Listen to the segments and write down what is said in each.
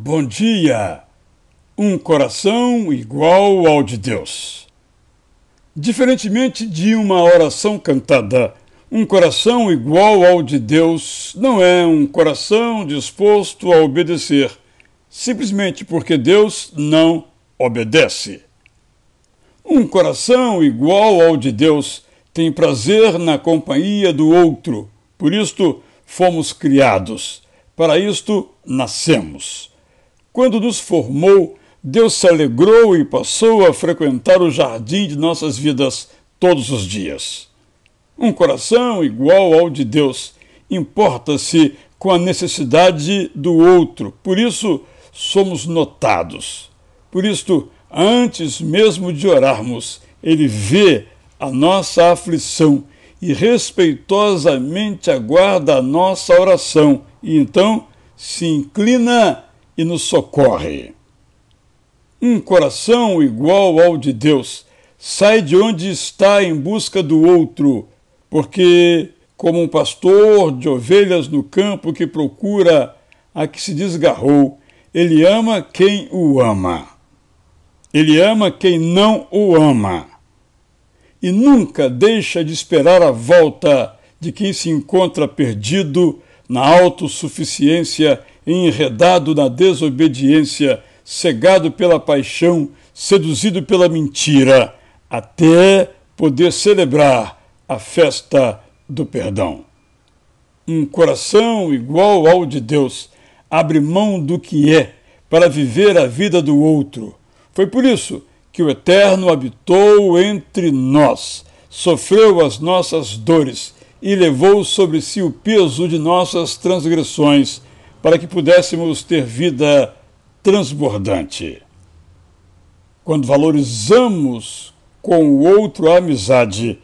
Bom dia! Um coração igual ao de Deus. Diferentemente de uma oração cantada, um coração igual ao de Deus não é um coração disposto a obedecer, simplesmente porque Deus não obedece. Um coração igual ao de Deus tem prazer na companhia do outro, por isto fomos criados, para isto nascemos. Quando nos formou, Deus se alegrou e passou a frequentar o jardim de nossas vidas todos os dias. Um coração igual ao de Deus importa-se com a necessidade do outro, por isso somos notados. Por isto, antes mesmo de orarmos, ele vê a nossa aflição e respeitosamente aguarda a nossa oração, e então se inclina e nos socorre. Um coração igual ao de Deus sai de onde está em busca do outro, porque, como um pastor de ovelhas no campo que procura a que se desgarrou, ele ama quem o ama. Ele ama quem não o ama. E nunca deixa de esperar a volta de quem se encontra perdido na autossuficiência enredado na desobediência, cegado pela paixão, seduzido pela mentira, até poder celebrar a festa do perdão. Um coração igual ao de Deus abre mão do que é para viver a vida do outro. Foi por isso que o Eterno habitou entre nós, sofreu as nossas dores e levou sobre si o peso de nossas transgressões para que pudéssemos ter vida transbordante. Quando valorizamos com o outro a amizade,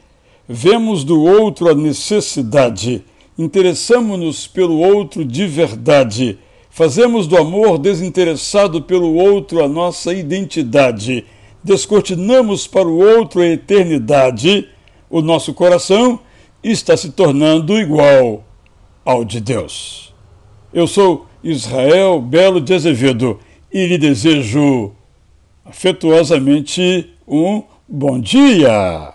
vemos do outro a necessidade, interessamos-nos pelo outro de verdade, fazemos do amor desinteressado pelo outro a nossa identidade, descortinamos para o outro a eternidade, o nosso coração está se tornando igual ao de Deus. Eu sou Israel Belo de Azevedo e lhe desejo afetuosamente um bom dia!